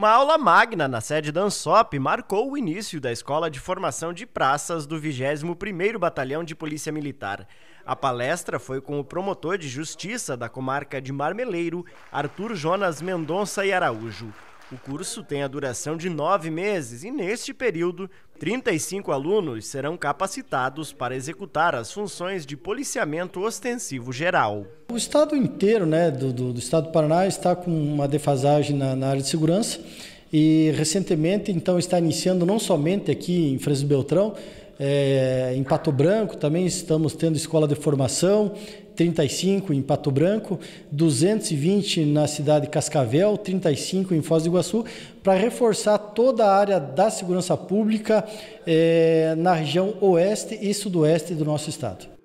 Uma aula magna na sede da ANSOP marcou o início da Escola de Formação de Praças do 21º Batalhão de Polícia Militar. A palestra foi com o promotor de justiça da comarca de Marmeleiro, Arthur Jonas Mendonça e Araújo. O curso tem a duração de nove meses e, neste período, 35 alunos serão capacitados para executar as funções de policiamento ostensivo geral. O estado inteiro né, do, do, do estado do Paraná está com uma defasagem na, na área de segurança e, recentemente, então, está iniciando não somente aqui em Fresno Beltrão, é, em Pato Branco também estamos tendo escola de formação, 35 em Pato Branco, 220 na cidade de Cascavel, 35 em Foz do Iguaçu, para reforçar toda a área da segurança pública é, na região oeste e sudoeste do nosso estado.